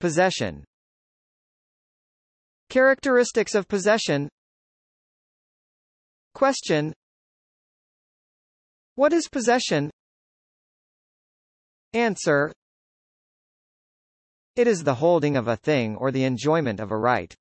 Possession Characteristics of possession Question What is possession? Answer It is the holding of a thing or the enjoyment of a right.